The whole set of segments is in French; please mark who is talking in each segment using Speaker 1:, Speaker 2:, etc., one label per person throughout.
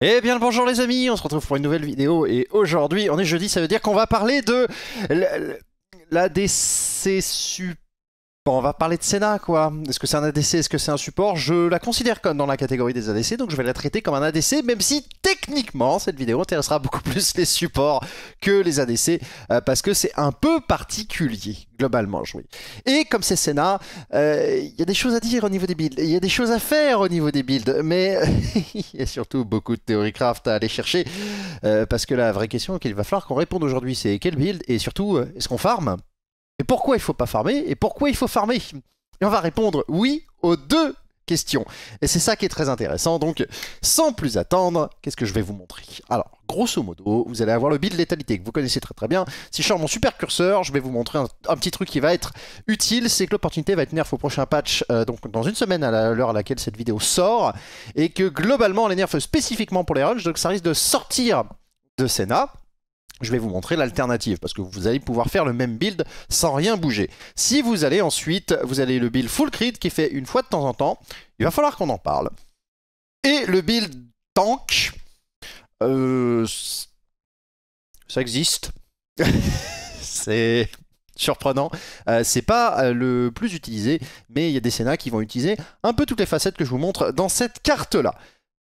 Speaker 1: Eh bien bonjour les amis, on se retrouve pour une nouvelle vidéo et aujourd'hui on est jeudi, ça veut dire qu'on va parler de la DC Super on va parler de Senna, quoi. Est-ce que c'est un ADC Est-ce que c'est un support Je la considère comme dans la catégorie des ADC, donc je vais la traiter comme un ADC, même si techniquement, cette vidéo intéressera beaucoup plus les supports que les ADC, euh, parce que c'est un peu particulier, globalement, je Et comme c'est Senna, euh, il y a des choses à dire au niveau des builds, il y a des choses à faire au niveau des builds, mais il y a surtout beaucoup de théorie craft à aller chercher, euh, parce que la vraie question qu'il va falloir qu'on réponde aujourd'hui, c'est quel build, et surtout, est-ce qu'on farm et pourquoi il faut pas farmer Et pourquoi il faut farmer Et on va répondre oui aux deux questions. Et c'est ça qui est très intéressant. Donc, sans plus attendre, qu'est-ce que je vais vous montrer Alors, grosso modo, vous allez avoir le build létalité que vous connaissez très très bien. Si je sors mon super curseur, je vais vous montrer un, petit truc qui va être utile, c'est que l'opportunité va être nerf au prochain patch, euh, donc dans une semaine à l'heure à laquelle cette vidéo sort, et que globalement, les nerfs spécifiquement pour les runs, donc ça risque de sortir de Senna, je vais vous montrer l'alternative parce que vous allez pouvoir faire le même build sans rien bouger. Si vous allez ensuite, vous allez le build full crit qui fait une fois de temps en temps, il va falloir qu'on en parle. Et le build tank, euh, ça existe. c'est surprenant. Euh, c'est pas euh, le plus utilisé, mais il y a des sénats qui vont utiliser un peu toutes les facettes que je vous montre dans cette carte-là.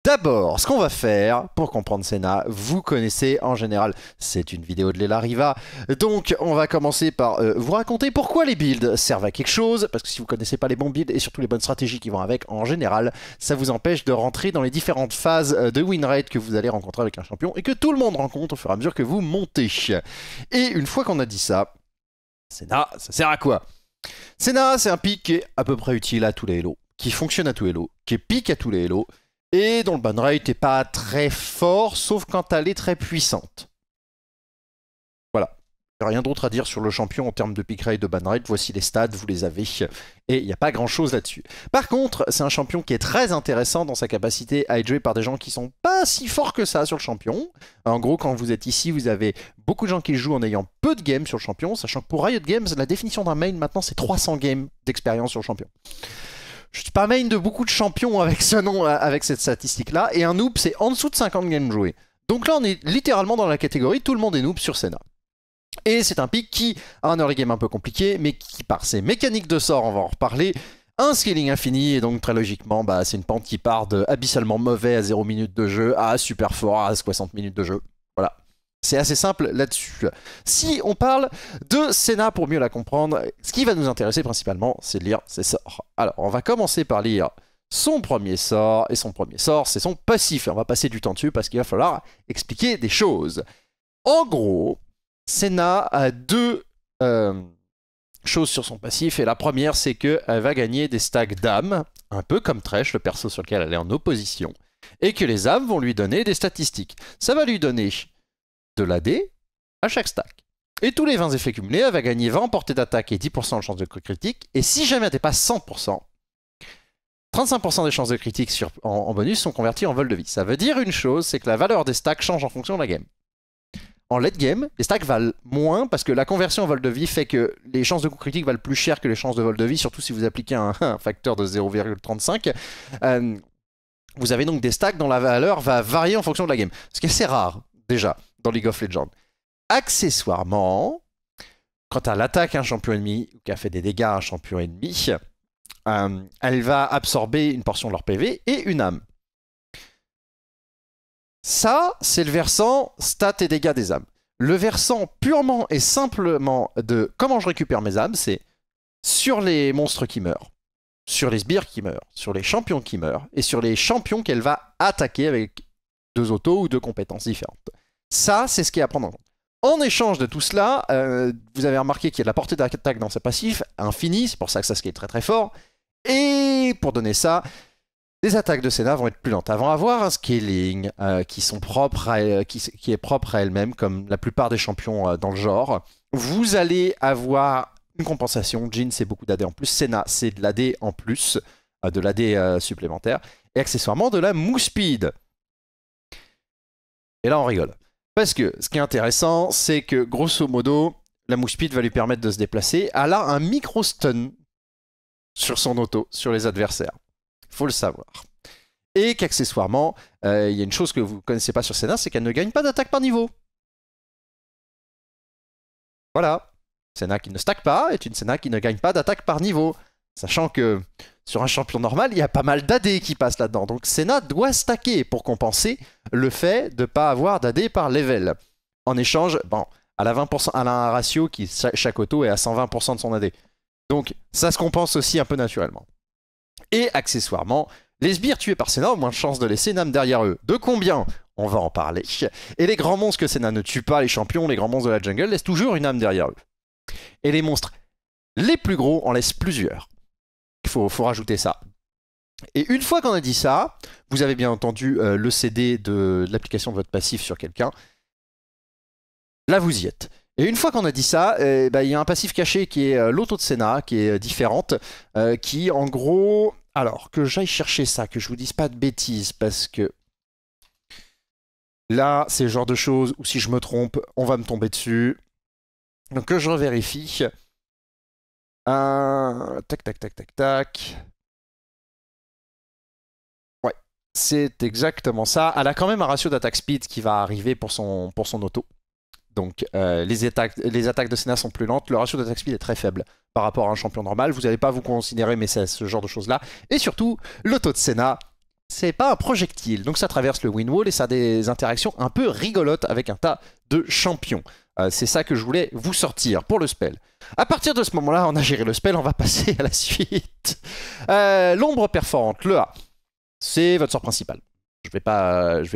Speaker 1: D'abord, ce qu'on va faire pour comprendre Senna, vous connaissez en général, c'est une vidéo de Léla Riva. Donc, on va commencer par euh, vous raconter pourquoi les builds servent à quelque chose, parce que si vous connaissez pas les bons builds et surtout les bonnes stratégies qui vont avec en général, ça vous empêche de rentrer dans les différentes phases euh, de win rate que vous allez rencontrer avec un champion et que tout le monde rencontre au fur et à mesure que vous montez. Et une fois qu'on a dit ça, Senna, ça sert à quoi Senna, c'est un pic qui est à peu près utile à tous les Hello, qui fonctionne à tous les Hello, qui est pique à tous les Hello, et dont le ban rate n'est pas très fort, sauf quand elle est très puissante. Voilà. Rien d'autre à dire sur le champion en termes de pick rate, de ban rate. Voici les stats, vous les avez. Et il n'y a pas grand chose là-dessus. Par contre, c'est un champion qui est très intéressant dans sa capacité à être joué par des gens qui sont pas si forts que ça sur le champion. En gros, quand vous êtes ici, vous avez beaucoup de gens qui jouent en ayant peu de games sur le champion, sachant que pour Riot Games, la définition d'un main maintenant, c'est 300 games d'expérience sur le champion. Je suis pas main de beaucoup de champions avec ce nom, euh, avec cette statistique-là. Et un noob, c'est en dessous de 50 games joués. Donc là, on est littéralement dans la catégorie tout le monde est noob sur Senna. Et c'est un pic qui a un early game un peu compliqué, mais qui, par ses mécaniques de sort, on va en reparler, un scaling infini, et donc très logiquement, bah, c'est une pente qui part de abyssalement mauvais à 0 minutes de jeu à super fort à 60 minutes de jeu. C'est assez simple là-dessus. Si on parle de Sénat pour mieux la comprendre, ce qui va nous intéresser principalement, c'est de lire ses sorts. Alors, on va commencer par lire son premier sort, et son premier sort, c'est son passif. on va passer du temps dessus parce qu'il va falloir expliquer des choses. En gros, Senna a deux euh, choses sur son passif, et la première, c'est qu'elle va gagner des stacks d'âmes, un peu comme Tresh, le perso sur lequel elle est en opposition, et que les âmes vont lui donner des statistiques. Ça va lui donner de l'AD à chaque stack. Et tous les 20 effets cumulés, elle va gagner 20 en portée d'attaque et 10% de chance de critique. Et si jamais elle pas 100%, 35% des chances de critique en, bonus sont converties en vol de vie. Ça veut dire une chose, c'est que la valeur des stacks change en fonction de la game. En late game, les stacks valent moins parce que la conversion en vol de vie fait que les chances de coup critique valent plus cher que les chances de vol de vie, surtout si vous appliquez un, facteur de 0,35. Euh, vous avez donc des stacks dont la valeur va varier en fonction de la game. Ce qui est assez rare, déjà dans League of Legends. Accessoirement, quand elle attaque un champion ennemi ou qu'elle fait des dégâts à un champion ennemi, euh, elle va absorber une portion de leur PV et une âme. Ça, c'est le versant stats et dégâts des âmes. Le versant purement et simplement de comment je récupère mes âmes, c'est sur les monstres qui meurent, sur les sbires qui meurent, sur les champions qui meurent, et sur les champions qu'elle va attaquer avec deux autos ou deux compétences différentes. Ça, c'est ce qui est à prendre en compte. En échange de tout cela, euh, vous avez remarqué qu'il y a de la portée d'attaque dans ses passifs, infini, c'est pour ça que ça qui est très très fort. Et pour donner ça, les attaques de Senna vont être plus lentes. Avant avoir un scaling euh, qui, sont propres euh, qui, qui, est propre à elle-même, comme la plupart des champions dans le genre, vous allez avoir une compensation. Jin, c'est beaucoup d'AD en plus. Senna, c'est de l'AD en plus, de l'AD supplémentaire. Et accessoirement, de la move speed. Et là, on rigole. Parce que ce qui est intéressant, c'est que grosso modo, la mouche va lui permettre de se déplacer. Elle a un micro-stun sur son auto, sur les adversaires. Faut le savoir. Et qu'accessoirement, euh, il y a une chose que vous ne connaissez pas sur Senna, c'est qu'elle ne gagne pas d'attaque par niveau. Voilà. Senna qui ne stack pas est une Senna qui ne gagne pas d'attaque par niveau. Sachant que sur un champion normal, il y a pas mal d'AD qui passent là-dedans. Donc Senna doit stacker pour compenser le fait de ne pas avoir d'AD par level. En échange, bon, elle a, 20%, à un ratio qui, chaque auto est à 120% de son AD. Donc ça se compense aussi un peu naturellement. Et accessoirement, les sbires tués par Senna ont moins de chances de laisser âme derrière eux. De combien On va en parler. Et les grands monstres que Senna ne tue pas, les champions, les grands monstres de la jungle, laissent toujours une âme derrière eux. Et les monstres les plus gros en laissent plusieurs. Il faut, rajouter ça. Et une fois qu'on a dit ça, vous avez bien entendu euh, le CD de, l'application de votre passif sur quelqu'un. Là, vous y êtes. Et une fois qu'on a dit ça, eh ben, il y a un passif caché qui est euh, l'auto de Sénat, qui est euh, différente, qui en gros... Alors, que j'aille chercher ça, que je vous dise pas de bêtises, parce que... Là, c'est le genre de choses où si je me trompe, on va me tomber dessus. Donc que je revérifie. Tac, tac, tac, tac, tac. Ouais, c'est exactement ça. Elle a quand même un ratio d'attaque speed qui va arriver pour son, pour son auto. Donc euh, les, attaques, les attaques de Senna sont plus lentes, le ratio d'attaque speed est très faible par rapport à un champion normal, vous n'allez pas vous considérer mais c'est ce genre de choses-là. Et surtout, l'auto de Senna, c'est pas un projectile, donc ça traverse le wind wall et ça a des interactions un peu rigolotes avec un tas de champions. Euh, c'est ça que je voulais vous sortir pour le spell. À partir de ce moment-là, on a géré le spell, on va passer à la suite. Euh, l'ombre perforante, le A, c'est votre sort principal. Je ne vais,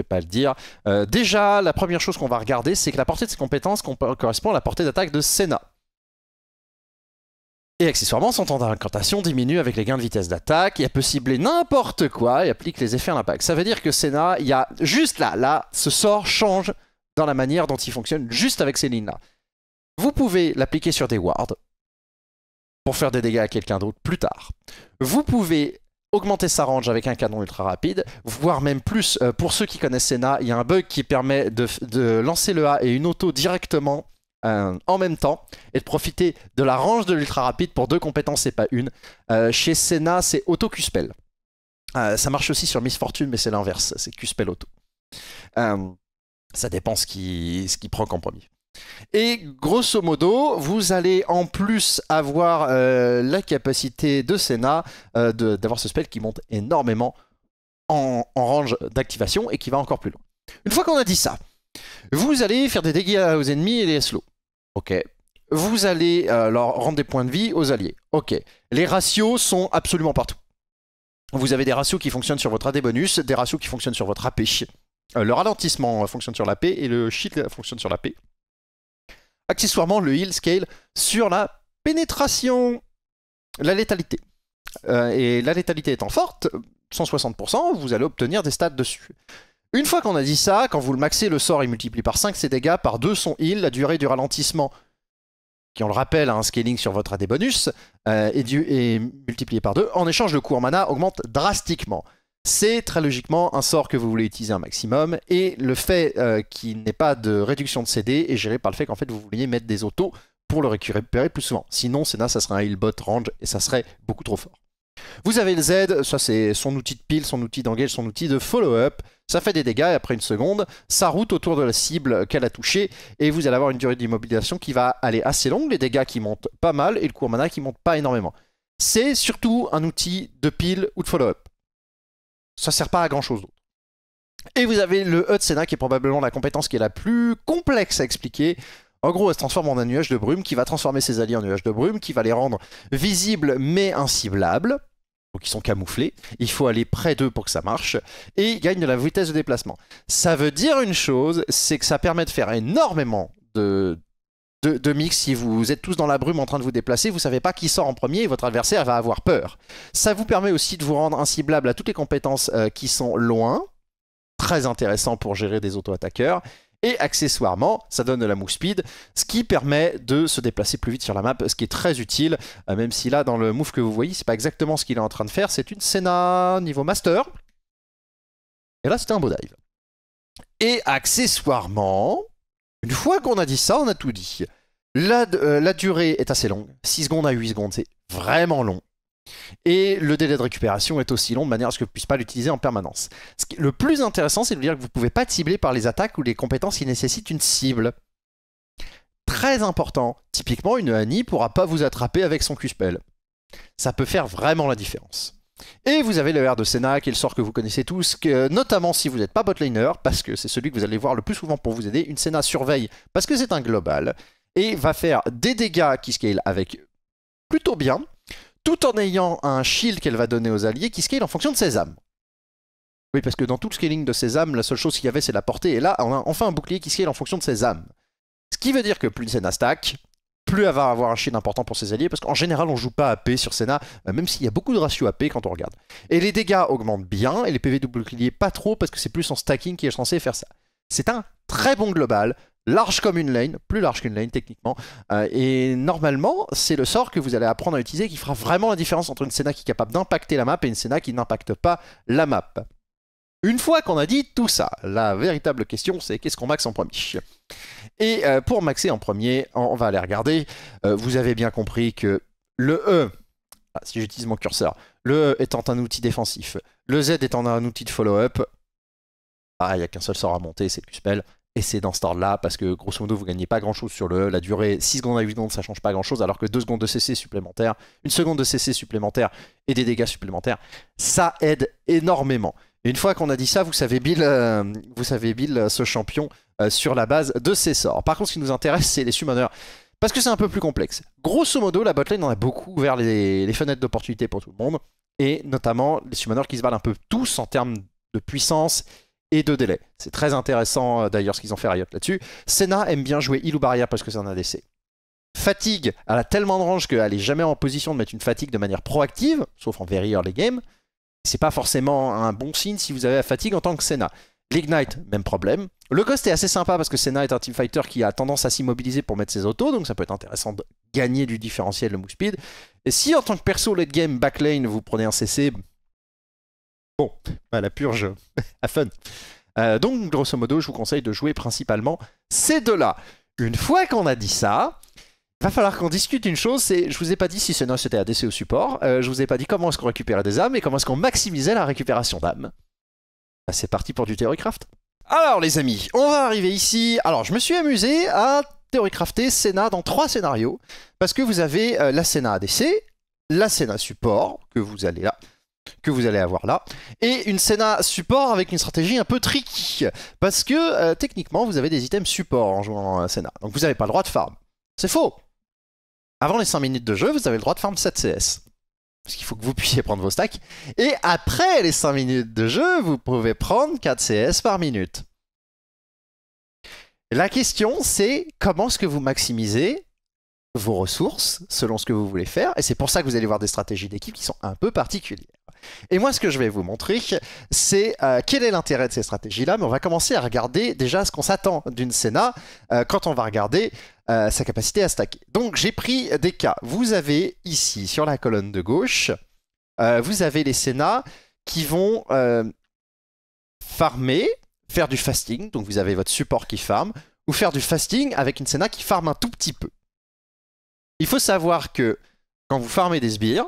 Speaker 1: pas, le dire. Euh, déjà, la première chose qu'on va regarder, c'est que la portée de ses compétences correspond à la portée d'attaque de Senna. Et accessoirement, son temps d'incantation diminue avec les gains de vitesse d'attaque, et peut cibler n'importe quoi et applique les effets à l'impact. Ça veut dire que Senna, il y a juste là, là, ce sort change dans la manière dont il fonctionne juste avec ces lignes-là. Vous pouvez l'appliquer sur des wards pour faire des dégâts à quelqu'un d'autre plus tard. Vous pouvez augmenter sa range avec un canon ultra rapide, voire même plus. Euh, pour ceux qui connaissent Senna, il y a un bug qui permet de, lancer le A et une auto directement euh, en même temps et de profiter de la range de l'ultra rapide pour deux compétences et pas une. Euh, chez Senna, c'est auto Cuspel. ça marche aussi sur Miss Fortune, mais c'est l'inverse, c'est Cuspel spell auto. Ça dépend ce qui, ce qui prend comme premier. Et grosso modo, vous allez en plus avoir euh, la capacité de Senna euh, d'avoir ce spell qui monte énormément en, range d'activation et qui va encore plus loin. Une fois qu'on a dit ça, vous allez faire des dégâts aux ennemis et les slow. Ok. Vous allez euh, leur rendre des points de vie aux alliés. Ok. Les ratios sont absolument partout. Vous avez des ratios qui fonctionnent sur votre AD bonus, des ratios qui fonctionnent sur votre AP. Euh, le ralentissement euh, fonctionne sur la paix, et le shield euh, fonctionne sur la paix. Accessoirement, le heal scale sur la pénétration, la létalité. et la létalité étant forte, 160%, vous allez obtenir des stats dessus. Une fois qu'on a dit ça, quand vous le maxez, le sort, il multiplie par 5 ses dégâts, par 2 son heal, la durée du ralentissement, qui on le rappelle a un scaling sur votre AD bonus, est, est multiplié par 2. En échange, le coût en mana augmente drastiquement c'est très logiquement un sort que vous voulez utiliser un maximum, et le fait euh, qu'il n'ait pas de réduction de CD est géré par le fait qu'en fait vous vouliez mettre des autos pour le récupérer plus souvent. Sinon, là, ça serait un healbot range, et ça serait beaucoup trop fort. Vous avez le Z, ça c'est son outil de pile, son outil d'engage, son outil de follow-up. Ça fait des dégâts et après une seconde, ça route autour de la cible qu'elle a touchée et vous allez avoir une durée d'immobilisation qui va aller assez longue, les dégâts qui montent pas mal et le court mana qui monte pas énormément. C'est surtout un outil de pile ou de follow-up ça sert pas à grand chose d'autre. Et vous avez le E de qui est probablement la compétence qui est la plus complexe à expliquer. En gros, elle se transforme en un nuage de brume qui va transformer ses alliés en nuages de brume, qui va les rendre visibles mais inciblables. Donc ils sont camouflés, il faut aller près d'eux pour que ça marche, et ils gagnent de la vitesse de déplacement. Ça veut dire une chose, c'est que ça permet de faire énormément de de, mix, si vous êtes tous dans la brume en train de vous déplacer, vous savez pas qui sort en premier et votre adversaire va avoir peur. Ça vous permet aussi de vous rendre inciblable à toutes les compétences euh, qui sont loin, très intéressant pour gérer des auto-attaqueurs. Et accessoirement, ça donne de la move speed, ce qui permet de se déplacer plus vite sur la map, ce qui est très utile, euh, même si là, dans le move que vous voyez, c'est pas exactement ce qu'il est en train de faire, c'est une Senna niveau master. Et là, c'était un beau dive. Et accessoirement, une fois qu'on a dit ça, on a tout dit. Euh, la, durée est assez longue, 6 secondes à 8 secondes, c'est vraiment long. Et le délai de récupération est aussi long de manière à ce que vous ne puissiez pas l'utiliser en permanence. le plus intéressant, c'est de dire que vous ne pouvez pas cibler par les attaques ou les compétences qui nécessitent une cible. Très important, typiquement une Annie ne pourra pas vous attraper avec son q Ça peut faire vraiment la différence. Et vous avez le R de Senna, qui est le sort que vous connaissez tous, que, notamment si vous n'êtes pas botlaner, parce que c'est celui que vous allez voir le plus souvent pour vous aider. Une Senna surveille, parce que c'est un global, et va faire des dégâts qui scale avec plutôt bien, tout en ayant un shield qu'elle va donner aux alliés qui scale en fonction de ses âmes. Oui, parce que dans tout le scaling de ses âmes, la seule chose qu'il y avait, c'est la portée. Et là, on a enfin un bouclier qui scale en fonction de ses âmes. Ce qui veut dire que plus Senna stack, plus elle va avoir un shield important pour ses alliés, parce qu'en général, on joue pas AP sur Senna, bah, même s'il y a beaucoup de ratios AP quand on regarde. Et les dégâts augmentent bien, et les PV du bouclier pas trop, parce que c'est plus en stacking qui est censé faire ça. C'est un très bon global, large comme une lane, plus large qu'une lane techniquement. Euh, et normalement, c'est le sort que vous allez apprendre à utiliser qui fera vraiment la différence entre une Senna qui est capable d'impacter la map et une Senna qui n'impacte pas la map. Une fois qu'on a dit tout ça, la véritable question c'est qu'est-ce qu'on max en premier Et euh, pour maxer en premier, on va aller regarder. Euh, vous avez bien compris que le E, ah, si j'utilise mon curseur, le E étant un outil défensif, le Z étant un outil de follow-up, ah, il n'y a qu'un seul sort à monter, c'est le Q-Spell. Et c'est dans ce sort là parce que grosso modo, vous ne gagnez pas grand-chose sur le, la durée. 6 secondes à 8 secondes, ça change pas grand-chose, alors que 2 secondes de CC supplémentaires, 1 seconde de CC supplémentaire et des dégâts supplémentaires, ça aide énormément. Et une fois qu'on a dit ça, vous savez Bill, euh, vous savez Bill euh, ce champion euh, sur la base de ses sorts. Par contre, ce qui nous intéresse, c'est les summoners. Parce que c'est un peu plus complexe. Grosso modo, la botlane en a beaucoup ouvert les, fenêtres d'opportunité pour tout le monde. Et notamment les summoners qui se valent un peu tous en termes de puissance et de délai. C'est très intéressant euh, d'ailleurs ce qu'ils ont fait Riot là-dessus. Senna aime bien jouer il ou barrière parce que c'est un ADC. Fatigue, elle a tellement de range qu'elle n'est jamais en position de mettre une fatigue de manière proactive, sauf en very early game. C'est pas forcément un bon signe si vous avez la fatigue en tant que Senna. L'Ignite, même problème. Le cost est assez sympa parce que Senna est un teamfighter qui a tendance à s'immobiliser pour mettre ses autos, donc ça peut être intéressant de gagner du différentiel le move speed. Et si en tant que perso late game backlane vous prenez un CC, Bon, à la purge, à fun. Euh, donc, grosso modo, je vous conseille de jouer principalement ces deux-là. Une fois qu'on a dit ça, va falloir qu'on discute une chose, c'est, je vous ai pas dit si Senna c'était ADC ou support, Je euh, je vous ai pas dit comment est-ce qu'on récupérait des âmes et comment est-ce qu'on maximisait la récupération d'âmes. Bah, c'est parti pour du Theorycraft. Alors les amis, on va arriver ici. Alors je me suis amusé à théoricrafter Senna dans trois scénarios, parce que vous avez euh, la Senna ADC, la Senna support, que vous allez là, que vous allez avoir là, et une Senna support avec une stratégie un peu tricky, parce que euh, techniquement vous avez des items support en jouant à Senna, donc vous n'avez pas le droit de farm. C'est faux Avant les 5 minutes de jeu, vous avez le droit de farm 7 CS, parce qu'il faut que vous puissiez prendre vos stacks, et après les 5 minutes de jeu, vous pouvez prendre 4 CS par minute. La question c'est comment est-ce que vous maximisez vos ressources selon ce que vous voulez faire, et c'est pour ça que vous allez voir des stratégies d'équipe qui sont un peu particulières. Et moi, ce que je vais vous montrer, c'est euh, quel est l'intérêt de ces stratégies-là. Mais on va commencer à regarder déjà ce qu'on s'attend d'une Senna euh, quand on va regarder euh, sa capacité à stacker. Donc, j'ai pris des cas. Vous avez ici, sur la colonne de gauche, vous avez les Sena qui vont farmer, faire du fasting. Donc, vous avez votre support qui farm ou faire du fasting avec une Senna qui farme un tout petit peu. Il faut savoir que quand vous farmez des sbires,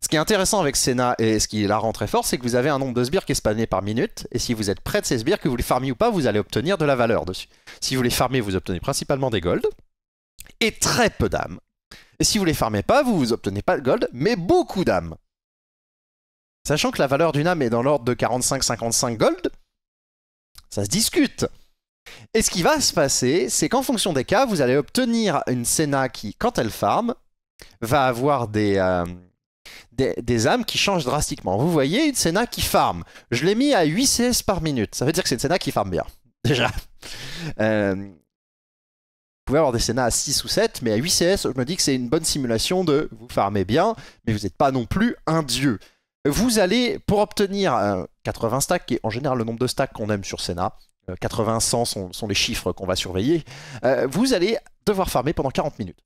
Speaker 1: ce qui est intéressant avec Senna et ce qui la rend très fort, c'est que vous avez un nombre de sbires qui est par minute. Et si vous êtes près de ces sbires, que vous les farmiez ou pas, vous allez obtenir de la valeur dessus. Si vous les farmez, vous obtenez principalement des golds et très peu d'âmes. Et si vous les farmez pas, vous, vous obtenez pas de gold, mais beaucoup d'âmes. Sachant que la valeur d'une âme est dans l'ordre de 45-55 gold, ça se discute. Et ce qui va se passer, c'est qu'en fonction des cas, vous allez obtenir une Senna qui, quand elle farme, va avoir des. Euh, des, âmes qui changent drastiquement. Vous voyez une Senna qui farm. Je l'ai mis à 8 CS par minute. Ça veut dire que c'est une Senna qui farm bien, déjà. Euh, vous pouvez avoir des Senna à 6 ou 7, mais à 8 CS, je me dis que c'est une bonne simulation de vous farmez bien, mais vous n'êtes pas non plus un dieu. Vous allez, pour obtenir 80 euh, stacks, qui est en général le nombre de stacks qu'on aime sur Senna, euh, 80-100 sont, les chiffres qu'on va surveiller, vous allez devoir farmer pendant 40 minutes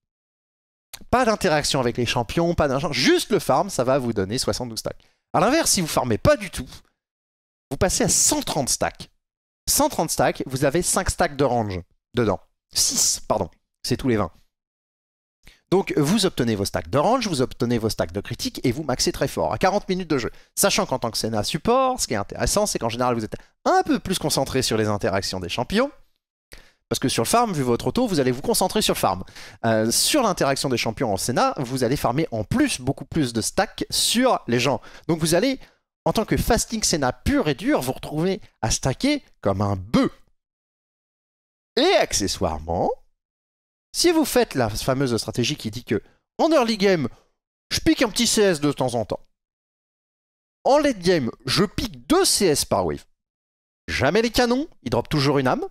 Speaker 1: pas d'interaction avec les champions, pas d'argent, juste le farm, ça va vous donner 72 stacks. A l'inverse, si vous farmez pas du tout, vous passez à 130 stacks. 130 stacks, vous avez 5 stacks de range dedans. 6, pardon, c'est tous les 20. Donc vous obtenez vos stacks de range, vous obtenez vos stacks de critique et vous maxez très fort à 40 minutes de jeu. Sachant qu'en tant que Senna support, ce qui est intéressant, c'est qu'en général vous êtes un peu plus concentré sur les interactions des champions, parce que sur le farm, vu votre auto, vous allez vous concentrer sur le farm. Euh, sur l'interaction des champions en Senna, vous allez farmer en plus, beaucoup plus de stacks sur les gens. Donc vous allez, en tant que fasting Senna pur et dur, vous retrouver à stacker comme un bœuf. Et accessoirement, si vous faites la fameuse stratégie qui dit que en early game, je pique un petit CS de temps en temps. En late game, je pique deux CS par wave. Jamais les canons, ils drop toujours une âme.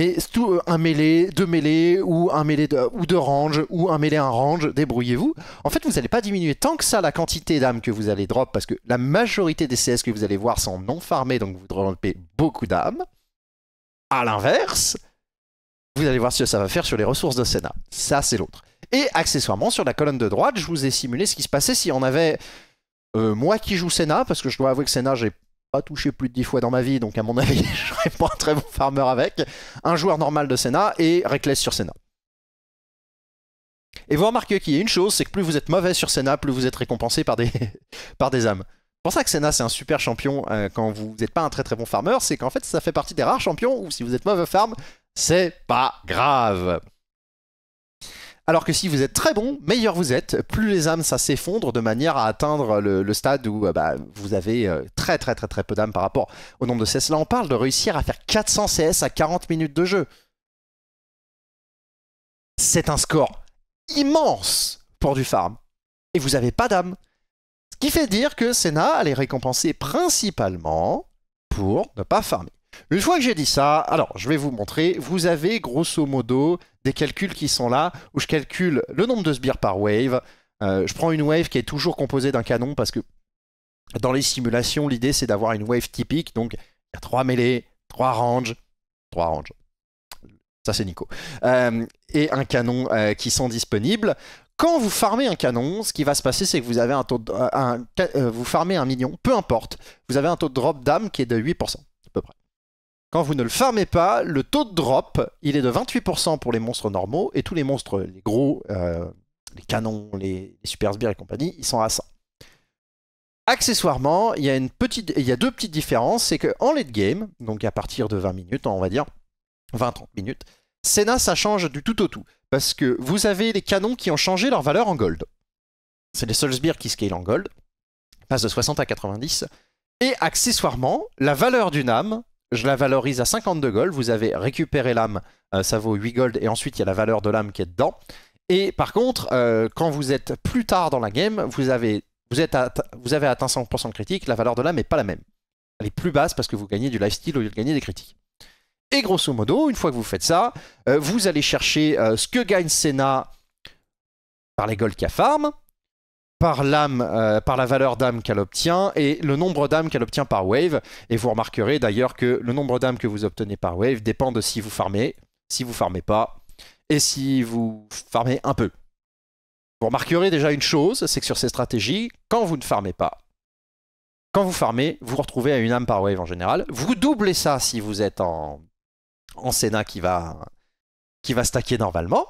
Speaker 1: Mais tout euh, un mêlé, deux mêlés, ou un ou deux range, ou un mêlé un range, débrouillez-vous. En fait, vous n'allez pas diminuer tant que ça la quantité d'âmes que vous allez drop, parce que la majorité des CS que vous allez voir sont non farmés, donc vous dropez beaucoup d'âmes. À l'inverse, vous allez voir ce que ça va faire sur les ressources de Senna. Ça, c'est l'autre. Et accessoirement, sur la colonne de droite, je vous ai simulé ce qui se passait si on avait euh, moi qui joue Senna, parce que je dois avouer que Senna, j'ai pas touché plus de 10 fois dans ma vie, donc à mon avis, je serais pas un très bon farmer avec. Un joueur normal de Senna et Reckless sur Senna. Et vous remarquez qu'il y a une chose, c'est que plus vous êtes mauvais sur Senna, plus vous êtes récompensé par des, par des âmes. C'est pour ça que Senna c'est un super champion euh, quand vous n'êtes pas un très très bon farmer, c'est qu'en fait ça fait partie des rares champions où si vous êtes mauvais farm, c'est pas grave. Alors que si vous êtes très bon, meilleur vous êtes, plus les âmes ça s'effondre de manière à atteindre le, stade où euh, bah, vous avez euh, très très très très peu d'âmes par rapport au nombre de CS. Là on parle de réussir à faire 400 CS à 40 minutes de jeu. C'est un score immense pour du farm. Et vous n'avez pas d'âme. Ce qui fait dire que Senna, allait récompenser principalement pour ne pas farmer. Une fois que j'ai dit ça, alors je vais vous montrer, vous avez grosso modo des calculs qui sont là, où je calcule le nombre de sbires par wave. Euh, je prends une wave qui est toujours composée d'un canon, parce que dans les simulations, l'idée c'est d'avoir une wave typique, donc il y a 3 mêlées, 3 ranges, 3 ranges. Ça c'est Nico. Euh, et un canon euh, qui sont disponibles. Quand vous farmez un canon, ce qui va se passer, c'est que vous avez un taux vous farmez un million, peu importe, vous avez un taux de drop d'âme qui est de 8%. Quand vous ne le farmez pas, le taux de drop, il est de 28% pour les monstres normaux, et tous les monstres, les gros, euh, les canons, les, super sbires et compagnie, ils sont à 100. Accessoirement, il y, a une petite, il y a deux petites différences, c'est qu'en late game, donc à partir de 20 minutes, on va dire 20-30 minutes, Senna, ça change du tout au tout, parce que vous avez les canons qui ont changé leur valeur en gold. C'est les seuls sbires qui scalent en gold, passe de 60 à 90, et accessoirement, la valeur d'une âme je la valorise à 52 gold. Vous avez récupéré l'âme, euh, ça vaut 8 gold, et ensuite il y a la valeur de l'âme qui est dedans. Et par contre, euh, quand vous êtes plus tard dans la game, vous avez, atteint 100% de critique, la valeur de l'âme n'est pas la même. Elle est plus basse parce que vous gagnez du lifestyle au lieu de gagner des critiques. Et grosso modo, une fois que vous faites ça, euh, vous allez chercher ce que gagne Sena par les gold a farm, par l'âme, euh, par la valeur d'âme qu'elle obtient et le nombre d'âmes qu'elle obtient par wave. Et vous remarquerez d'ailleurs que le nombre d'âmes que vous obtenez par wave dépend de si vous farmez, si vous farmez pas et si vous farmez un peu. Vous remarquerez déjà une chose, c'est que sur ces stratégies, quand vous ne farmez pas, quand vous farmez, vous retrouvez à une âme par wave en général. Vous doublez ça si vous êtes en, en Sénat qui va, qui va stacker normalement,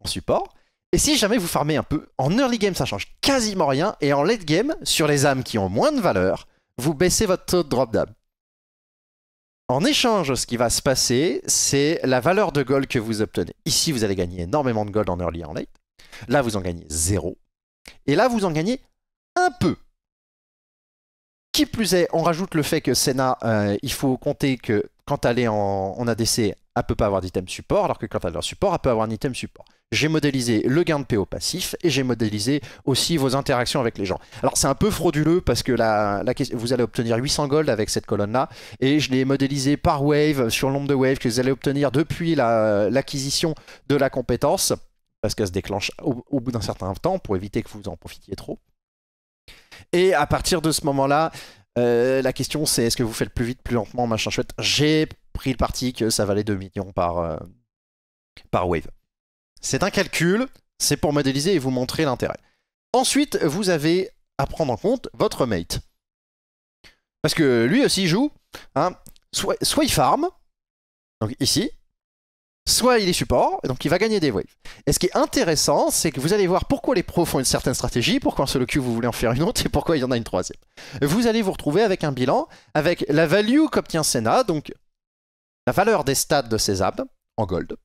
Speaker 1: en support. Et si jamais vous farmez un peu, en early game ça change quasiment rien, et en late game, sur les âmes qui ont moins de valeur, vous baissez votre taux de drop d'âme. En échange, ce qui va se passer, c'est la valeur de gold que vous obtenez. Ici, vous allez gagner énormément de gold en early et en late. Là, vous en gagnez 0, Et là, vous en gagnez un peu. Qui plus est, on rajoute le fait que Senna, euh, il faut compter que quand elle est en, ADC, elle peut pas avoir d'item support, alors que quand elle est en support, elle peut avoir un item support j'ai modélisé le gain de PO passif et j'ai modélisé aussi vos interactions avec les gens. Alors c'est un peu frauduleux parce que la, vous allez obtenir 800 gold avec cette colonne-là et je l'ai modélisé par wave sur le nombre de waves que vous allez obtenir depuis l'acquisition de la compétence parce qu'elle se déclenche au, bout d'un certain temps pour éviter que vous en profitiez trop. Et à partir de ce moment-là, euh, la question c'est est-ce que vous faites plus vite, plus lentement, machin chouette. J'ai pris le parti que ça valait 2 millions par, euh, par wave. C'est un calcul, c'est pour modéliser et vous montrer l'intérêt. Ensuite, vous avez à prendre en compte votre mate. Parce que lui aussi joue, hein, soit, il farm, donc ici, soit il est support, donc il va gagner des waves. Et ce qui est intéressant, c'est que vous allez voir pourquoi les pros font une certaine stratégie, pourquoi en solo queue vous voulez en faire une autre, et pourquoi il y en a une troisième. Vous allez vous retrouver avec un bilan, avec la value qu'obtient Senna, donc la valeur des stats de ses en gold,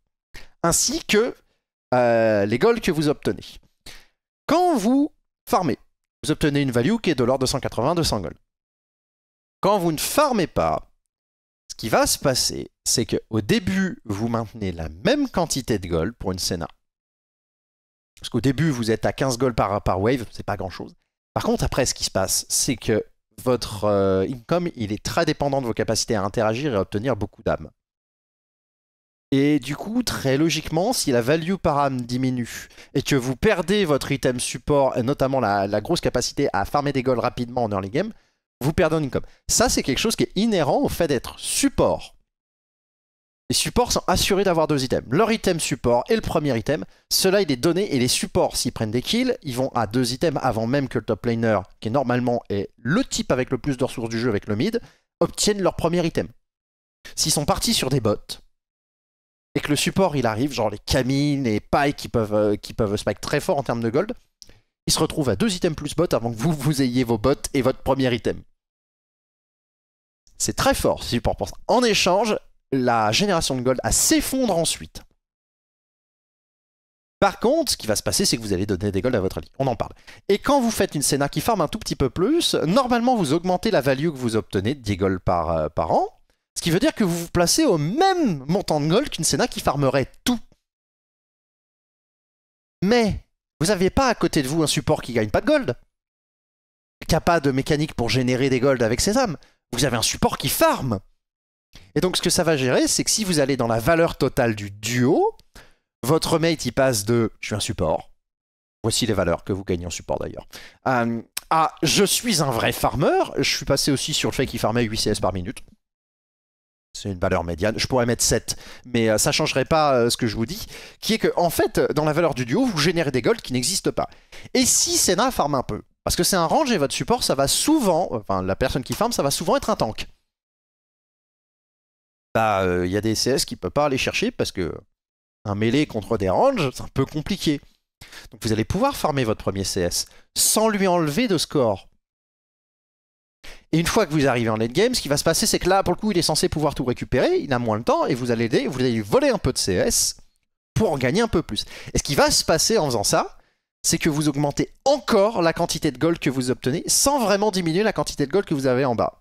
Speaker 1: ainsi que euh, les golds que vous obtenez. Quand vous farmez, vous obtenez une value qui est de l'ordre de 180-200 gold. Quand vous ne farmez pas, ce qui va se passer, c'est qu'au début, vous maintenez la même quantité de gold pour une Senna. Parce qu'au début, vous êtes à 15 gold par, par wave, c'est pas grand chose. Par contre, après, ce qui se passe, c'est que votre euh, income, il est très dépendant de vos capacités à interagir et à obtenir beaucoup d'âmes. Et du coup, très logiquement, si la value âme diminue et que vous perdez votre item support, et notamment la, grosse capacité à farmer des goals rapidement en early game, vous perdez un income. Ça, c'est quelque chose qui est inhérent au fait d'être support. Les supports sont assurés d'avoir deux items. Leur item support et le premier item. Cela, il est donné et les supports, s'ils prennent des kills, ils vont à deux items avant même que le top laner, qui normalement est le type avec le plus de ressources du jeu avec le mid, obtienne leur premier item. S'ils sont partis sur des bots, et que le support il arrive, genre les Camille et paille euh, qui peuvent, spike très fort en termes de gold, il se retrouve à deux items plus bot avant que vous, vous ayez vos bots et votre premier item. C'est très fort, ce support pense. En échange, la génération de gold à s'effondre ensuite. Par contre, ce qui va se passer, c'est que vous allez donner des gold à votre allié. On en parle. Et quand vous faites une Senna qui farm un tout petit peu plus, normalement vous augmentez la value que vous obtenez de 10 gold par, euh, par an. Ce qui veut dire que vous vous placez au même montant de gold qu'une Senna qui farmerait tout. Mais vous n'avez pas à côté de vous un support qui gagne pas de gold, qui n'a pas de mécanique pour générer des golds avec ses âmes. Vous avez un support qui farme. Et donc ce que ça va gérer, c'est que si vous allez dans la valeur totale du duo, votre mate il passe de je suis un support, voici les valeurs que vous gagnez en support d'ailleurs, euh, à je suis un vrai farmer, je suis passé aussi sur le fait qu'il farmait 8 CS par minute, c'est une valeur médiane, je pourrais mettre 7, mais euh, ça ne changerait pas euh, ce que je vous dis, qui est que en fait, euh, dans la valeur du duo, vous générez des golds qui n'existent pas. Et si Senna farme un peu, parce que c'est un range et votre support, ça va souvent, enfin la personne qui farme, ça va souvent être un tank. Bah, il y a des CS qui ne peuvent pas aller chercher parce que un mêlé contre des ranges, c'est un peu compliqué. Donc vous allez pouvoir farmer votre premier CS sans lui enlever de score. Et une fois que vous arrivez en late game, ce qui va se passer, c'est que là, pour le coup, il est censé pouvoir tout récupérer, il a moins le temps, et vous allez vous allez voler un peu de CS pour en gagner un peu plus. Et ce qui va se passer en faisant ça, c'est que vous augmentez encore la quantité de gold que vous obtenez, sans vraiment diminuer la quantité de gold que vous avez en bas.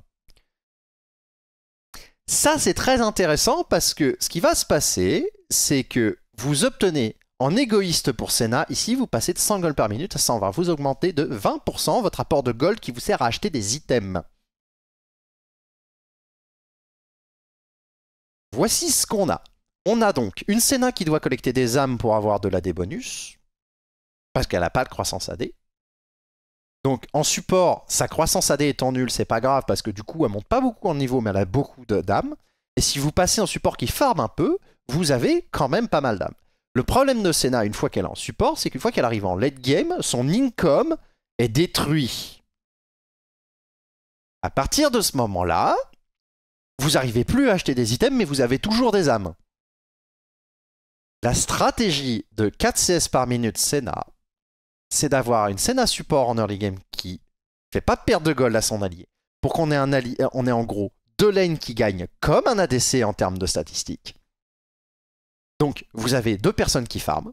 Speaker 1: Ça, c'est très intéressant parce que ce qui va se passer, c'est que vous obtenez en égoïste pour Senna, ici vous passez de 100 gold par minute à 120. Vous augmentez de 20% votre apport de gold qui vous sert à acheter des items. Voici ce qu'on a. On a donc une Senna qui doit collecter des âmes pour avoir de l'AD bonus, parce qu'elle n'a pas de croissance AD. Donc en support, sa croissance AD étant nulle, c'est pas grave, parce que du coup, elle monte pas beaucoup en niveau, mais elle a beaucoup d'âmes. Et si vous passez en support qui farme un peu, vous avez quand même pas mal d'âmes. Le problème de Senna, une fois qu'elle est en support, c'est qu'une fois qu'elle arrive en late game, son income est détruit. À partir de ce moment-là, vous n'arrivez plus à acheter des items, mais vous avez toujours des âmes. La stratégie de 4 CS par minute Senna, c'est d'avoir une Senna support en early game qui ne fait pas perdre de gold à son allié. Pour qu'on ait un allié, euh, on ait en gros deux lanes qui gagnent comme un ADC en termes de statistiques. Donc vous avez deux personnes qui farment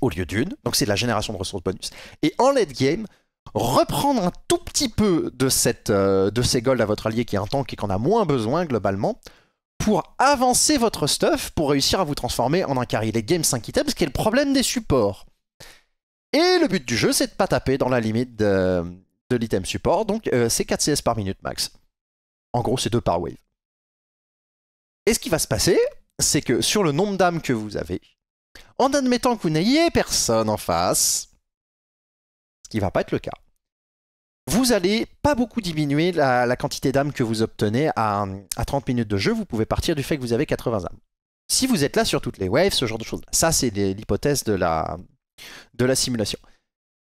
Speaker 1: au lieu d'une, donc c'est de la génération de ressources bonus. Et en late game, reprendre un tout petit peu euh, de, ces golds à votre allié qui est un tank et qu'on a moins besoin globalement, pour avancer votre stuff, pour réussir à vous transformer en un carry. Les games 5 items, ce qui est le problème des supports. Et le but du jeu, c'est de pas taper dans la limite de, l'item support, donc euh, c'est 4 CS par minute max. En gros, c'est 2 par wave. Et ce qui va se passer, c'est que sur le nombre d'âmes que vous avez, en admettant que vous n'ayez personne en face, qui ne va pas être le cas. Vous n'allez pas beaucoup diminuer la, quantité d'âmes que vous obtenez à, à 30 minutes de jeu. Vous pouvez partir du fait que vous avez 80 âmes. Si vous êtes là sur toutes les waves, ce genre de choses, ça c'est l'hypothèse de la, de la simulation.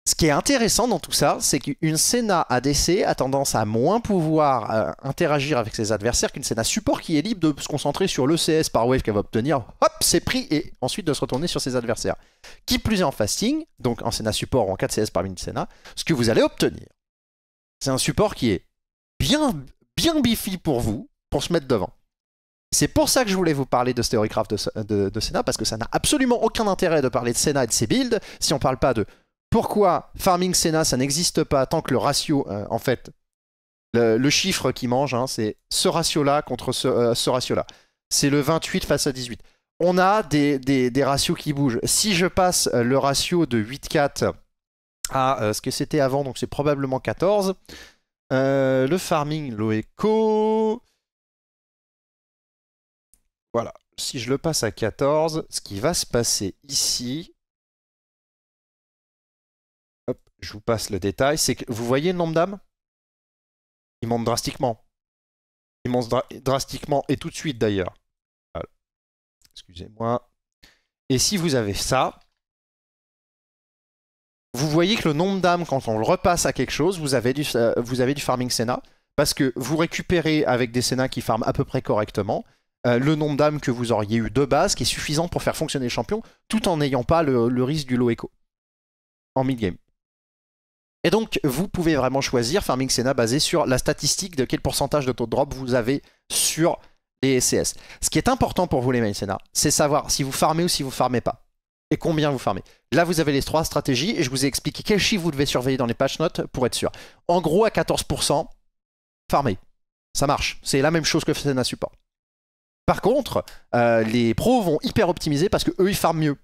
Speaker 1: Ce qui est intéressant dans tout ça, c'est qu'une Senna ADC a tendance à moins pouvoir euh, interagir avec ses adversaires qu'une Senna support qui est libre de se concentrer sur le CS par wave qu'elle va obtenir, hop, c'est pris, et ensuite de se retourner sur ses adversaires. Qui plus est en fasting, donc en Senna support ou en 4 CS par minute Sénat, ce que vous allez obtenir, c'est un support qui est bien, bien biffy pour vous, pour se mettre devant. C'est pour ça que je voulais vous parler de Theorycraft de, de, Senna, parce que ça n'a absolument aucun intérêt de parler de Senna et de ses builds si on ne parle pas de pourquoi Farming Sena, ça n'existe pas tant que le ratio, euh, en fait, le, chiffre qui mange, hein, c'est ce ratio-là contre ce, euh, ratio-là. C'est le 28 face à 18. On a des, des, ratios qui bougent. Si je passe euh, le ratio de 8-4 à ce que c'était avant, donc c'est probablement 14, le farming Loeco... Voilà. Si je le passe à 14, ce qui va se passer ici, je vous passe le détail, c'est que vous voyez le nombre d'âmes Il monte drastiquement. Il monte drastiquement et tout de suite d'ailleurs. Excusez-moi. Et si vous avez ça, vous voyez que le nombre d'âmes, quand on le repasse à quelque chose, vous avez du, euh, vous avez du farming sénat, parce que vous récupérez avec des sénats qui farment à peu près correctement, euh, le nombre d'âmes que vous auriez eu de base, qui est suffisant pour faire fonctionner le champion, tout en n'ayant pas le, risque du low echo en mid-game. Et donc, vous pouvez vraiment choisir Farming Sena basé sur la statistique de quel pourcentage de taux de drop vous avez sur les SCS. Ce qui est important pour vous, les main Sena, c'est savoir si vous farmez ou si vous farmez pas. Et combien vous farmez. Là, vous avez les trois stratégies et je vous ai expliqué quel chiffre vous devez surveiller dans les patch notes pour être sûr. En gros, à 14%, farmez. Ça marche. C'est la même chose que Sena, Support. Par contre, euh, les pros vont hyper optimiser parce que eux, ils farment mieux.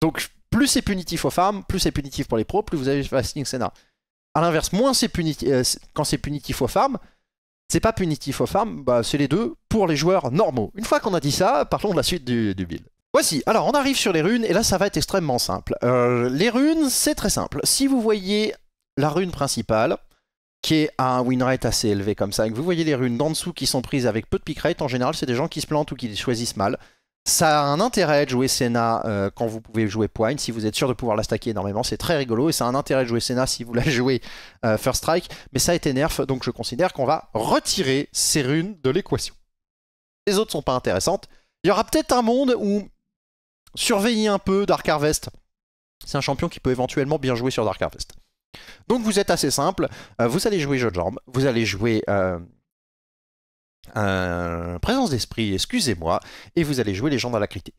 Speaker 1: Donc, plus c'est punitif aux femmes, plus c'est punitif pour les pros, plus vous avez Fasting scénar. A l'inverse, moins c'est punitif, euh, quand c'est punitif aux femmes, c'est pas punitif aux femmes, bah, c'est les deux pour les joueurs normaux. Une fois qu'on a dit ça, parlons de la suite du, build. Voici, alors on arrive sur les runes, et là ça va être extrêmement simple. Euh, les runes, c'est très simple. Si vous voyez la rune principale, qui est à un winrate assez élevé comme ça, et que vous voyez les runes d'en dessous qui sont prises avec peu de pick rate, en général c'est des gens qui se plantent ou qui les choisissent mal. Ça a un intérêt de jouer Senna euh, quand vous pouvez jouer point si vous êtes sûr de pouvoir la stacker énormément, c'est très rigolo, et ça a un intérêt de jouer Senna si vous la jouez euh, First Strike, mais ça a été nerf, donc je considère qu'on va retirer ces runes de l'équation. Les autres sont pas intéressantes. Il y aura peut-être un monde où surveiller un peu Dark Harvest, c'est un champion qui peut éventuellement bien jouer sur Dark Harvest. Donc vous êtes assez simple, euh, vous allez jouer jeu de vous allez jouer présence d'esprit, excusez-moi, et vous allez jouer les gens dans la critique.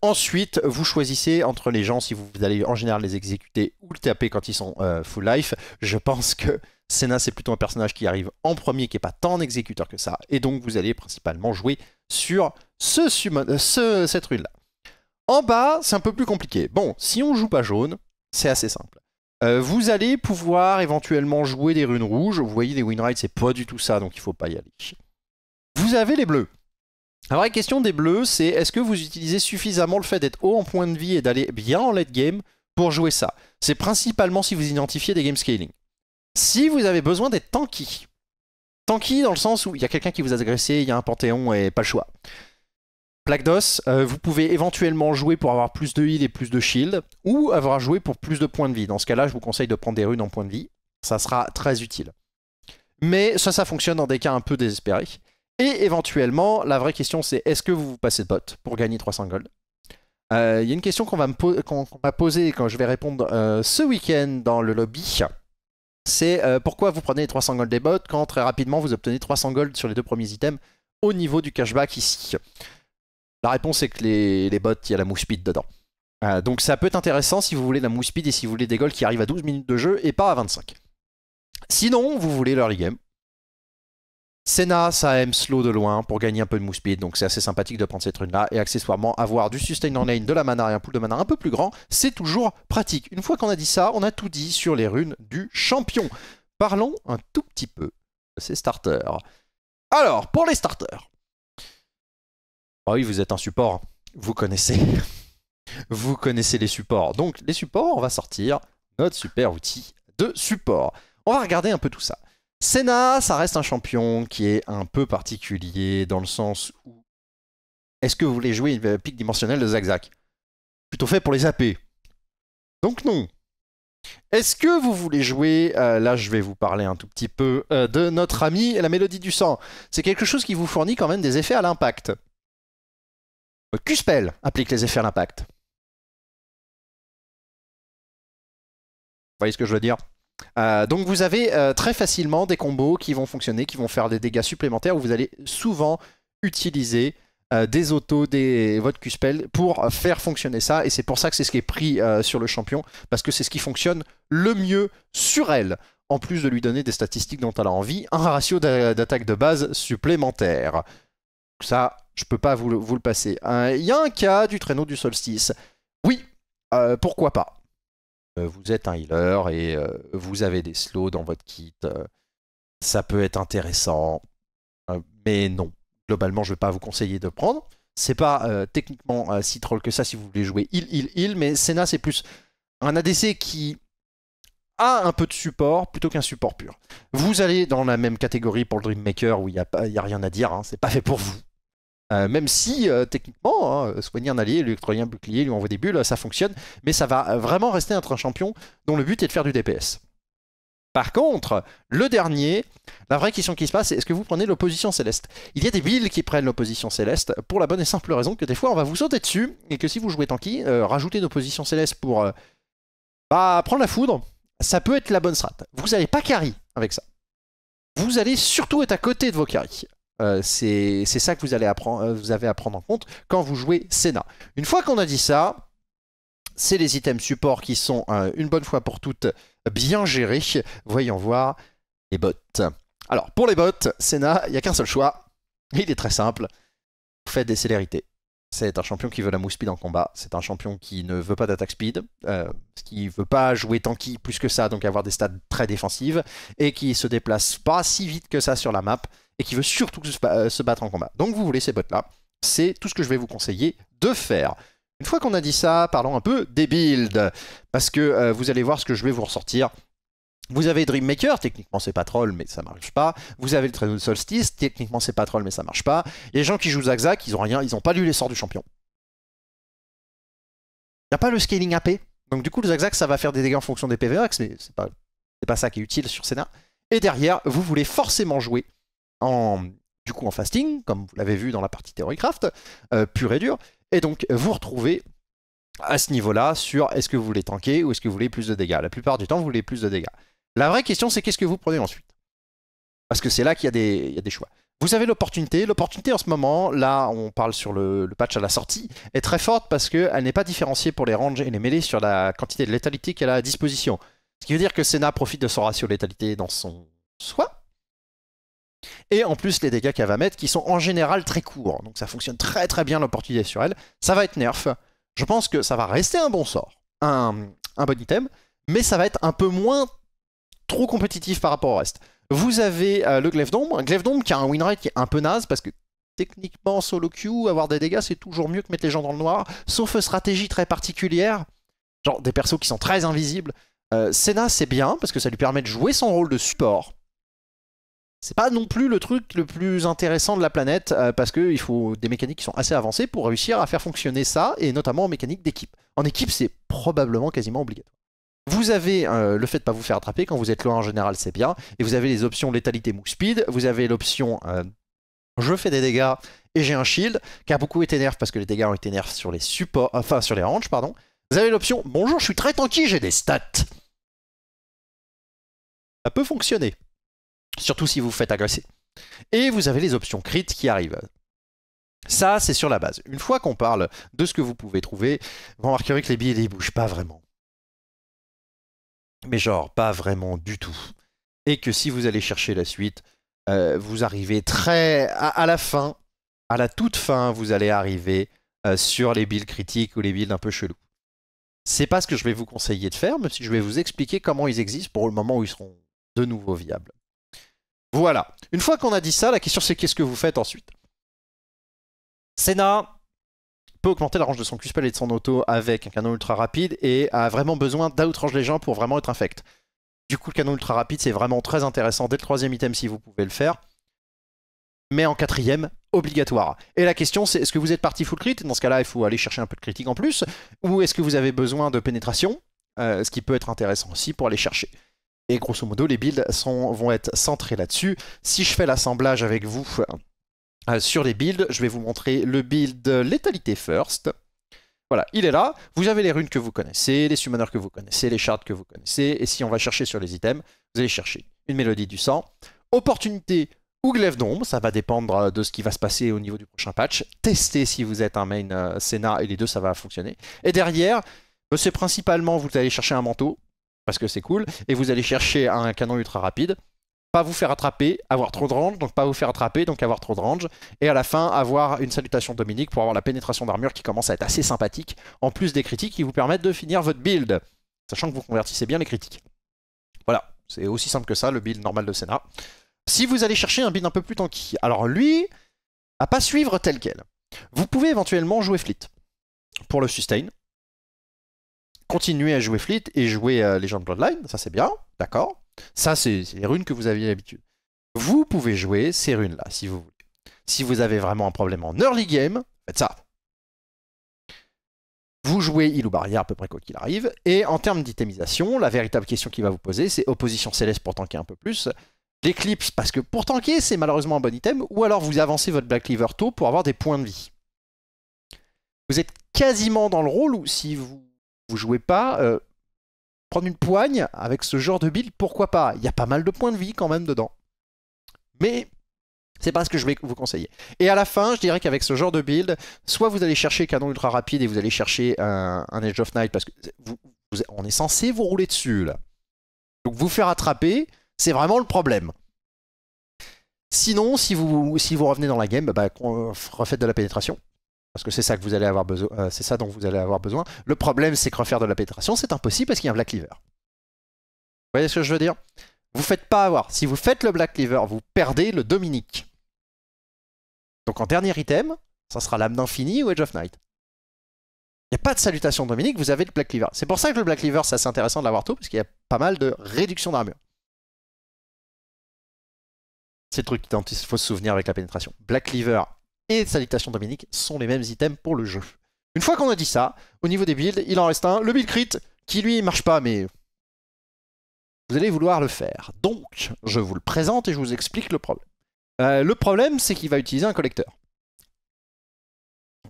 Speaker 1: Ensuite, vous choisissez entre les gens si vous, allez en général les exécuter ou le taper quand ils sont euh, full life. Je pense que Senna, c'est plutôt un personnage qui arrive en premier, qui n'est pas tant exécuteur que ça. Et donc, vous allez principalement jouer sur euh, ce, cette rune-là. En bas, c'est un peu plus compliqué. Bon, si on joue pas jaune, c'est assez simple. Euh, vous allez pouvoir éventuellement jouer des runes rouges. Vous voyez, les winrides c'est pas du tout ça, donc il faut pas y aller. Vous avez les bleus. La vraie question des bleus, c'est est-ce que vous utilisez suffisamment le fait d'être haut en point de vie et d'aller bien en late game pour jouer ça C'est principalement si vous identifiez des game scaling. Si vous avez besoin d'être tanky, tanky dans le sens où il y a quelqu'un qui vous a agressé, il y a un panthéon et pas le choix. Plaque d'os, euh, vous pouvez éventuellement jouer pour avoir plus de heal et plus de shield, ou avoir joué pour plus de points de vie. Dans ce cas-là, je vous conseille de prendre des runes en points de vie, ça sera très utile. Mais ça, ça fonctionne dans des cas un peu désespérés. Et éventuellement, la vraie question c'est est-ce que vous vous passez de bot pour gagner 300 gold euh, Il y a une question qu'on va me poser quand je vais répondre euh, ce week-end dans le lobby. C'est euh, pourquoi vous prenez les 300 gold des bots quand très rapidement vous obtenez 300 gold sur les deux premiers items au niveau du cashback ici La réponse est que les, les bots, il y a la mousse speed dedans. donc ça peut être intéressant si vous voulez la mousse speed et si vous voulez des golds qui arrivent à 12 minutes de jeu et pas à 25. Sinon, vous voulez l'early game, Senna, ça aime slow de loin pour gagner un peu de mousse speed, donc c'est assez sympathique de prendre cette rune là Et accessoirement, avoir du sustain en lane, de la mana et un pool de mana un peu plus grand, c'est toujours pratique. Une fois qu'on a dit ça, on a tout dit sur les runes du champion. Parlons un tout petit peu de ces starters. Alors, pour les starters. Ah oui, vous êtes un support, vous connaissez. vous connaissez les supports. Donc, les supports, on va sortir notre super outil de support. On va regarder un peu tout ça. Senna, ça reste un champion qui est un peu particulier dans le sens où est-ce que vous voulez jouer une pique dimensionnelle de Zack? Plutôt fait pour les AP. Donc non. Est-ce que vous voulez jouer, euh, là je vais vous parler un tout petit peu, euh, de notre ami la mélodie du sang. C'est quelque chose qui vous fournit quand même des effets à l'impact. Cuspel euh, applique les effets à l'impact. Vous voyez ce que je veux dire euh, donc vous avez euh, très facilement des combos qui vont fonctionner, qui vont faire des dégâts supplémentaires, où vous allez souvent utiliser euh, des autos, des, votre Q-Spell pour faire fonctionner ça, et c'est pour ça que c'est ce qui est pris sur le champion, parce que c'est ce qui fonctionne le mieux sur elle, en plus de lui donner des statistiques dont elle a envie, un ratio d'attaque de base supplémentaire. Ça, je peux pas vous vous le passer. Il y a un cas du traîneau du solstice. Oui, pourquoi pas euh, vous êtes un healer et euh, vous avez des slows dans votre kit, euh, ça peut être intéressant. mais non, globalement, je ne vais pas vous conseiller de prendre. C'est pas techniquement si troll que ça si vous voulez jouer heal, heal, heal, mais Senna c'est plus un ADC qui a un peu de support plutôt qu'un support pur. Vous allez dans la même catégorie pour le Dreammaker où il n'y a, a rien à dire, hein. c'est pas fait pour vous. Euh, même si euh, techniquement, hein, euh, soigner un allié, lui octroyer un bouclier, lui envoie des bulles, ça fonctionne, mais ça va vraiment rester être un champion dont le but est de faire du DPS. Par contre, le dernier, la vraie question qui se passe, c'est est-ce que vous prenez l'opposition céleste Il y a des villes qui prennent l'opposition céleste pour la bonne et simple raison que des fois on va vous sauter dessus et que si vous jouez tanky, rajouter une opposition céleste pour bah, prendre la foudre, ça peut être la bonne strat. Vous n'allez pas carry avec ça. Vous allez surtout être à côté de vos carry. Euh, c'est ça que vous, allez apprendre, euh, avez à prendre en compte quand vous jouez Senna. Une fois qu'on a dit ça, c'est les items support qui sont euh, une bonne fois pour toutes bien gérés. Voyons voir les bots. Alors pour les bots, Senna, il n'y a qu'un seul choix. Il est très simple. Vous faites des célérités. C'est un champion qui veut la mousse speed en combat. C'est un champion qui ne veut pas d'attaque speed, Ce qui ne veut pas jouer tanky plus que ça, donc avoir des stats très défensives, et qui se déplace pas si vite que ça sur la map et qui veut surtout euh, se battre en combat. Donc vous voulez ces bots-là. C'est tout ce que je vais vous conseiller de faire. Une fois qu'on a dit ça, parlons un peu des builds, parce que euh, vous allez voir ce que je vais vous ressortir. Vous avez Dreammaker, techniquement c'est pas troll, mais ça marche pas. Vous avez le de Solstice, techniquement c'est pas troll, mais ça marche pas. Et les gens qui jouent Zagzag, ils ont rien, ils n'ont pas lu les sorts du champion. Il n'y a pas le scaling AP, donc du coup le Zagzag ça va faire des dégâts en fonction des PVX, mais c'est pas, pas ça qui est utile sur Senna. Et derrière, vous voulez forcément jouer du coup en fasting, comme vous l'avez vu dans la partie théorie euh, pure et dur, Et donc, vous retrouvez à ce niveau-là sur est-ce que vous voulez tanker ou est-ce que vous voulez plus de dégâts. La plupart du temps, vous voulez plus de dégâts. La vraie question, c'est qu'est-ce que vous prenez ensuite Parce que c'est là qu'il y, a des choix. Vous avez l'opportunité. L'opportunité en ce moment, là, on parle sur le, patch à la sortie, est très forte parce qu'elle n'est pas différenciée pour les ranges et les mêlées sur la quantité de létalité qu'elle a à disposition. Ce qui veut dire que Senna profite de son ratio létalité dans son soi et en plus les dégâts qu'elle va mettre qui sont en général très courts. Donc ça fonctionne très très bien l'opportunité sur elle. Ça va être nerf. Je pense que ça va rester un bon sort, un, bon item, mais ça va être un peu moins trop compétitif par rapport au reste. Vous avez euh, le Glaive d'Ombre, un Glaive d'Ombre qui a un winrate qui est un peu naze parce que techniquement solo queue, avoir des dégâts c'est toujours mieux que mettre les gens dans le noir, sauf euh, stratégie très particulière, genre des persos qui sont très invisibles. Euh, Senna c'est bien parce que ça lui permet de jouer son rôle de support c'est pas non plus le truc le plus intéressant de la planète euh, parce qu'il faut des mécaniques qui sont assez avancées pour réussir à faire fonctionner ça et notamment en mécanique d'équipe. En équipe, c'est probablement quasiment obligatoire. Vous avez euh, le fait de pas vous faire attraper quand vous êtes loin en général, c'est bien. Et vous avez les options létalité move speed. Vous avez l'option euh, je fais des dégâts et j'ai un shield qui a beaucoup été nerf parce que les dégâts ont été nerfs sur les supports, enfin sur les ranges, pardon. Vous avez l'option bonjour, je suis très tanky, j'ai des stats. Ça peut fonctionner surtout si vous vous faites agresser. Et vous avez les options crit qui arrivent. Ça, c'est sur la base. Une fois qu'on parle de ce que vous pouvez trouver, vous remarquerez que les billets ne bougent pas vraiment. Mais genre, pas vraiment du tout. Et que si vous allez chercher la suite, euh, vous arrivez très à, la fin, à la toute fin, vous allez arriver euh, sur les builds critiques ou les builds un peu chelous. C'est pas ce que je vais vous conseiller de faire, mais si je vais vous expliquer comment ils existent pour le moment où ils seront de nouveau viables. Voilà. Une fois qu'on a dit ça, la question c'est qu'est-ce que vous faites ensuite Senna peut augmenter la range de son q et de son auto avec un canon ultra rapide et a vraiment besoin d'outrange les gens pour vraiment être infect. Du coup, le canon ultra rapide, c'est vraiment très intéressant dès le troisième item si vous pouvez le faire. Mais en quatrième, obligatoire. Et la question, c'est est-ce que vous êtes parti full crit Dans ce cas-là, il faut aller chercher un peu de critique en plus. Ou est-ce que vous avez besoin de pénétration euh, Ce qui peut être intéressant aussi pour aller chercher. Et grosso modo, les builds vont être centrés là-dessus. Si je fais l'assemblage avec vous euh, sur les builds, je vais vous montrer le build Létalité First. Voilà, il est là. Vous avez les runes que vous connaissez, les summoners que vous connaissez, les shards que vous connaissez. Et si on va chercher sur les items, vous allez chercher une mélodie du sang, opportunité ou glaive d'ombre, ça va dépendre euh, de ce qui va se passer au niveau du prochain patch. Testez si vous êtes un main euh, Senna et les deux, ça va fonctionner. Et derrière, c'est principalement, vous allez chercher un manteau, parce que c'est cool, et vous allez chercher un canon ultra rapide, pas vous faire attraper, avoir trop de range, donc pas vous faire attraper, donc avoir trop de range, et à la fin avoir une salutation dominique pour avoir la pénétration d'armure qui commence à être assez sympathique, en plus des critiques qui vous permettent de finir votre build, sachant que vous convertissez bien les critiques. Voilà, c'est aussi simple que ça, le build normal de Senna. Si vous allez chercher un build un peu plus tanky, alors lui, à pas suivre tel quel. Vous pouvez éventuellement jouer Fleet pour le sustain, continuer à jouer Fleet et jouer euh, Legend Bloodline, ça c'est bien, d'accord Ça, c'est les runes que vous aviez l'habitude. Vous pouvez jouer ces runes-là, si vous voulez. Si vous avez vraiment un problème en early game, faites ça. Vous jouez Il ou barrière à peu près quoi qu'il arrive. Et en termes d'itemisation, la véritable question qu'il va vous poser, c'est opposition céleste pour tanker un peu plus. l'Eclipse, parce que pour tanker, c'est malheureusement un bon item. Ou alors vous avancez votre Black Cleaver tôt pour avoir des points de vie. Vous êtes quasiment dans le rôle où si vous vous jouez pas, euh, prendre une poigne avec ce genre de build, pourquoi pas Il y a pas mal de points de vie quand même dedans. Mais c'est pas ce que je vais vous conseiller. Et à la fin, je dirais qu'avec ce genre de build, soit vous allez chercher canon ultra rapide et vous allez chercher un, Edge of Night parce que on est censé vous rouler dessus là. Donc vous faire attraper, c'est vraiment le problème. Sinon, si vous, si vous revenez dans la game, bah, refaites de la pénétration parce que c'est ça vous allez besoin, euh, dont vous allez avoir besoin. Le problème, c'est que refaire de la pénétration, c'est impossible parce qu'il y a un black Cleaver. Vous voyez ce que je veux dire Vous faites pas avoir. Si vous faites le black Cleaver vous perdez le Dominique. Donc en dernier item, ça sera l'âme d'infini ou Edge of Night. Il n'y a pas de salutation Dominique, vous avez le black Cleaver. C'est pour ça que le black Cleaver c'est assez intéressant de l'avoir tout parce qu'il y a pas mal de réduction d'armure. C'est le truc dont il faut se souvenir avec la pénétration. Black Cleaver et Salutation Dominique sont les mêmes items pour le jeu. Une fois qu'on a dit ça, au niveau des builds, il en reste un, le build crit, qui lui marche pas, mais vous allez vouloir le faire. Donc, je vous le présente et je vous explique le problème. Euh, le problème, c'est qu'il va utiliser un collecteur.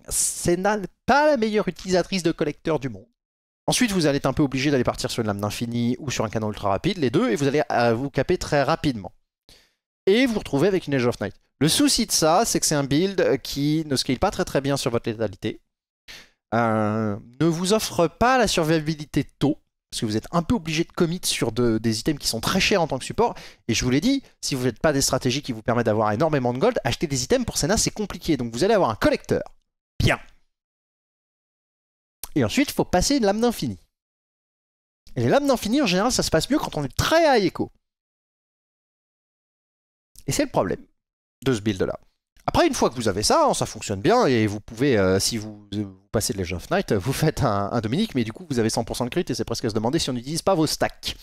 Speaker 1: C'est pas la meilleure utilisatrice de collecteur du monde. Ensuite, vous allez être un peu obligé d'aller partir sur une lame d'infini ou sur un canon ultra rapide, les deux, et vous allez euh, vous caper très rapidement et vous vous retrouvez avec une Age of Night. Le souci de ça, c'est que c'est un build qui ne scale pas très très bien sur votre létalité, euh, ne vous offre pas la survivabilité tôt, parce que vous êtes un peu obligé de commit sur des items qui sont très chers en tant que support, et je vous l'ai dit, si vous n'êtes pas des stratégies qui vous permettent d'avoir énormément de gold, acheter des items pour Senna c'est compliqué, donc vous allez avoir un collecteur. Bien. Et ensuite, il faut passer une lame d'infini. Et les lames d'infini, en général, ça se passe mieux quand on est très high écho. Et c'est le problème de ce build-là. Après, une fois que vous avez ça, ça fonctionne bien, et vous pouvez, euh, si vous, euh, passez de Legend of Night, vous faites un, Dominique, mais du coup, vous avez 100% de crit, et c'est presque à se demander si on n'utilise pas vos stacks.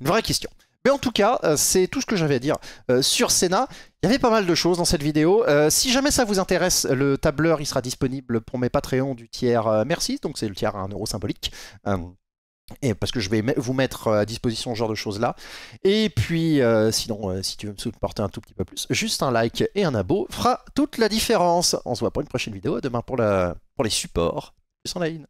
Speaker 1: Une vraie question. Mais en tout cas, euh, c'est tout ce que j'avais à dire sur Senna. Il y avait pas mal de choses dans cette vidéo. si jamais ça vous intéresse, le tableur il sera disponible pour mes Patreons du tiers merci, donc c'est le tiers à 1€ symbolique. Et parce que je vais vous mettre euh, à disposition ce genre de choses-là. Et puis, euh, sinon, euh, si tu veux me soutenir un tout petit peu plus, juste un like et un abo fera toute la différence. On se voit pour une prochaine vidéo. À demain pour, la... pour les supports. C'est en line.